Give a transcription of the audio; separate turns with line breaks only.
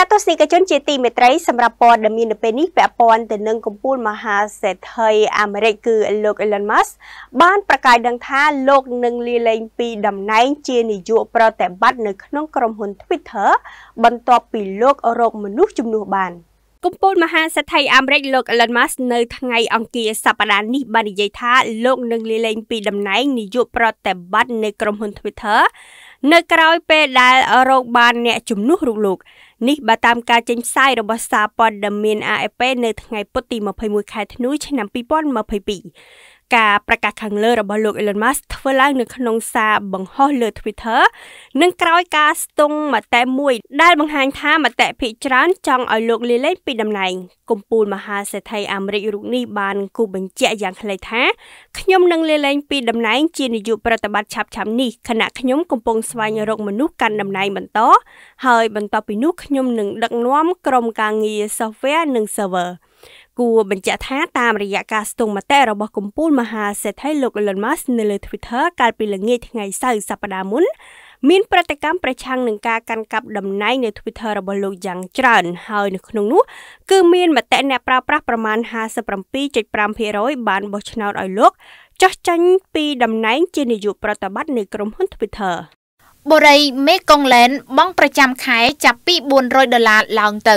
ចាទស្សនិកជនជាទីមេត្រីសម្រាប់ព័ត៌មាននៅពេលនេះពាក់ព័ន្ធទៅនឹងកម្ពុជាមហាសេដ្ឋីអាមេរិកគឺលោក Elon Musk បានប្រកាសដឹងថាលោកនឹងលាលែងពីតំណែងជានាយកប្រតិបត្តិនៅក្នុងក្រុមហ៊ុន Twitter បន្ទាប់ពីលោករកមនុស្សជំនួសបាន។គំពូលមហាសេដ្ឋីអាមេរិកលោក Elon Musk នៅថ្ងៃអង្គារសប្តាហ៍នេះបាននិយាយថាលោកនឹងលាលែងពីតំណែងនាយកប្រតិបត្តិនៃក្រុមហ៊ុន Twitter នៅក្រោយពេលដែលរកបានអ្នកជំនួសរុកលោក នេះបើតាមការចេញផ្សាយរបស់សារព័ត៌មាន AFP នៅថ្ងៃពុធទី21ខែធ្នូឆ្នាំ2022ការប្រកាសខាងលើរបស់លោក Elon Musk ធ្វើឡើងនៅក្នុងសារបង្ហោះលើ Twitter និងក្រោយការស្ទង់មតិមួយដែលបង្ហាញថាមតិភាគច្រើនចង់ឲ្យលោកលាលែងពីតំណែងគំពូលមហាសេដ្ឋីអាមេរិករូបនេះបានគូបញ្ជាក់យ៉ាងខ្លីថាខ្ញុំនឹងលាលែងពីតំណែង ជានាយកប្រតិបត្តិឆាប់ឆាប់នេះខណៈខ្ញុំកំពុងស្វែងរកមនុស្សកាន់តំណែងបន្ត ហើយបន្តពីនោះខ្ញុំនឹងដឹកនាំក្រុមការងារ software និង server គួរបញ្ជាក់ថាតាមរយៈការស្ទង់មតិរបស់កម្ពុជាមហាសេដ្ឋីលោក Elon Musk នៅលើ Twitter កាលពីល្ងាចថ្ងៃសៅរ៍សប្តាហ៍មុនមានប្រតិកម្មប្រឆាំងនឹងការកាន់កាប់តំណែងនៅ Twitter របស់លោកយ៉ាងច្រើនហើយ នៅក្នុងនោះគឺមានមតិអ្នកប្រើប្រាស់ប្រមាណ57.5%បានបោះឆ្នោតឲ្យលោកចោះចាញ់ពីតំណែងជានាយកប្រតិបត្តិនៃក្រុមហ៊ុន Twitter បុរីមេកុងឡែនបង់ប្រចាំខែចាប់ពី400ដុល្លារឡើងទៅ